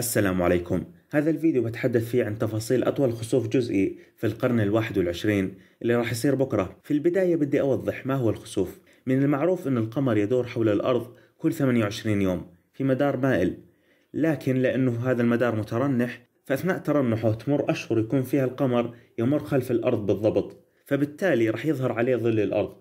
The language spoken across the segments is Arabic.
السلام عليكم هذا الفيديو بتحدث فيه عن تفاصيل أطول خسوف جزئي في القرن الواحد والعشرين اللي راح يصير بكرة في البداية بدي أوضح ما هو الخسوف من المعروف أن القمر يدور حول الأرض كل 28 يوم في مدار مائل لكن لأنه هذا المدار مترنح فأثناء ترنحه تمر أشهر يكون فيها القمر يمر خلف الأرض بالضبط فبالتالي راح يظهر عليه ظل الأرض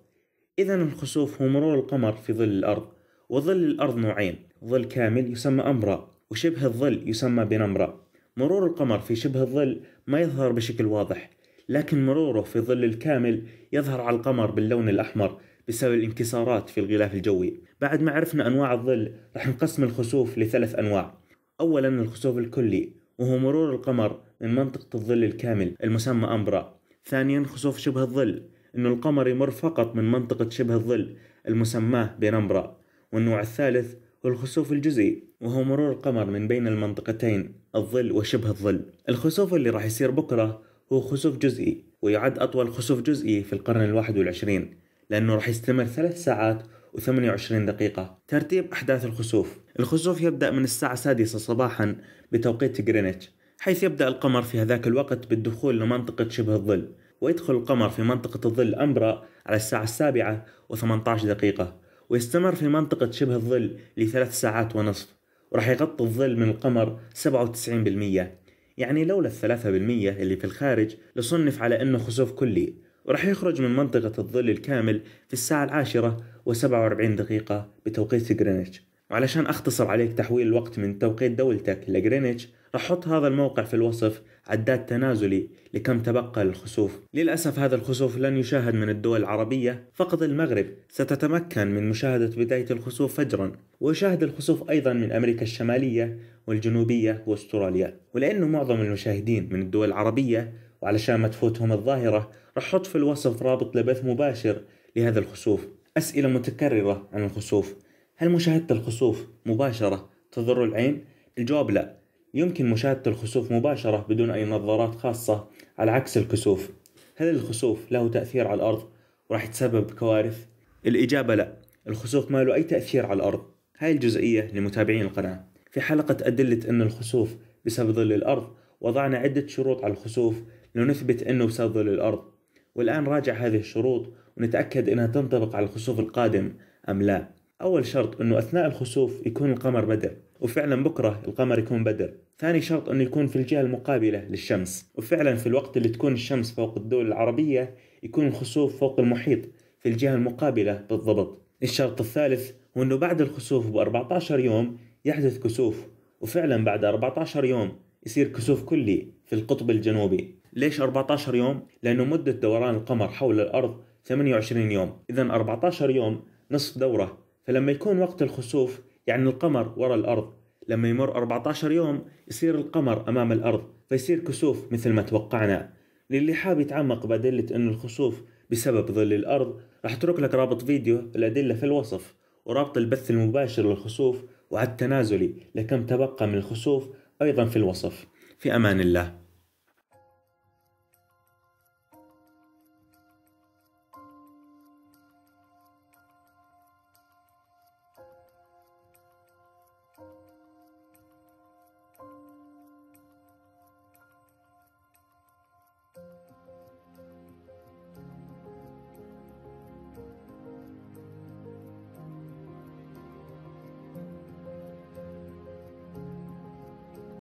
إذا الخسوف هو مرور القمر في ظل الأرض وظل الأرض نوعين ظل كامل يسمى أمرأ وشبه الظل يسمى بنمرة مرور القمر في شبه الظل ما يظهر بشكل واضح لكن مروره في ظل الكامل يظهر على القمر باللون الأحمر بسبب الانكسارات في الغلاف الجوي بعد ما عرفنا أنواع الظل رح نقسم الخسوف لثلاث أنواع أولا الخسوف الكلي وهو مرور القمر من منطقة الظل الكامل المسمى أمبرا ثانيا خسوف شبه الظل أن القمر يمر فقط من منطقة شبه الظل المسماه بنمبرا والنوع الثالث والخسوف الجزئي وهو مرور القمر من بين المنطقتين الظل وشبه الظل الخسوف اللي راح يصير بكرة هو خسوف جزئي ويعد أطول خسوف جزئي في القرن الواحد والعشرين لأنه راح يستمر ثلاث ساعات و28 دقيقة ترتيب أحداث الخسوف الخسوف يبدأ من الساعة السادسة صباحا بتوقيت غرينتش حيث يبدأ القمر في هذاك الوقت بالدخول لمنطقة شبه الظل ويدخل القمر في منطقة الظل أمبرا على الساعة السابعة و18 دقيقة ويستمر في منطقة شبه الظل لثلاث ساعات ونصف وراح يغطي الظل من القمر 97% يعني لولا الثلاثة بالمية اللي في الخارج لصنف على أنه خسوف كلي وراح يخرج من منطقة الظل الكامل في الساعة العاشرة و47 دقيقة بتوقيت جرينتش وعلشان أختصر عليك تحويل الوقت من توقيت دولتك لجرينتش راح أحط هذا الموقع في الوصف عداد تنازلي لكم تبقى للخسوف للأسف هذا الخسوف لن يشاهد من الدول العربية فقط المغرب ستتمكن من مشاهدة بداية الخسوف فجرا ويشاهد الخسوف أيضا من أمريكا الشمالية والجنوبية وأستراليا ولأنه معظم المشاهدين من الدول العربية وعلشان ما تفوتهم الظاهرة راح أحط في الوصف رابط لبث مباشر لهذا الخسوف أسئلة متكررة عن الخسوف هل مشاهدة الخسوف مباشرة تضر العين؟ الجواب لا يمكن مشاهدة الخسوف مباشرة بدون أي نظارات خاصة على عكس الكسوف هل الخسوف له تأثير على الأرض وراح يتسبب بكوارث؟ الإجابة لا الخسوف ما له أي تأثير على الأرض هاي الجزئية لمتابعين القناة في حلقة أدلة أن الخسوف بسبب ظل الأرض وضعنا عدة شروط على الخسوف لنثبت أنه بسبب ظل الأرض والآن راجع هذه الشروط ونتأكد أنها تنطبق على الخسوف القادم أم لا أول شرط أنه أثناء الخسوف يكون القمر بدأ وفعلا بكره القمر يكون بدر ثاني شرط انه يكون في الجهه المقابله للشمس وفعلا في الوقت اللي تكون الشمس فوق الدول العربيه يكون الخسوف فوق المحيط في الجهه المقابله بالضبط الشرط الثالث هو انه بعد الخسوف ب 14 يوم يحدث كسوف وفعلا بعد 14 يوم يصير كسوف كلي في القطب الجنوبي ليش 14 يوم؟ لأنه مدة دوران القمر حول الأرض 28 يوم إذا 14 يوم نصف دورة فلما يكون وقت الخسوف يعني القمر وراء الأرض لما يمر 14 يوم يصير القمر أمام الأرض فيصير كسوف مثل ما توقعنا للي حاب يتعمق بأدلة أن الخسوف بسبب ظل الأرض راح أترك لك رابط فيديو الأدلة في الوصف ورابط البث المباشر للخسوف وعلى التنازلي لكم تبقى من الخسوف أيضا في الوصف في أمان الله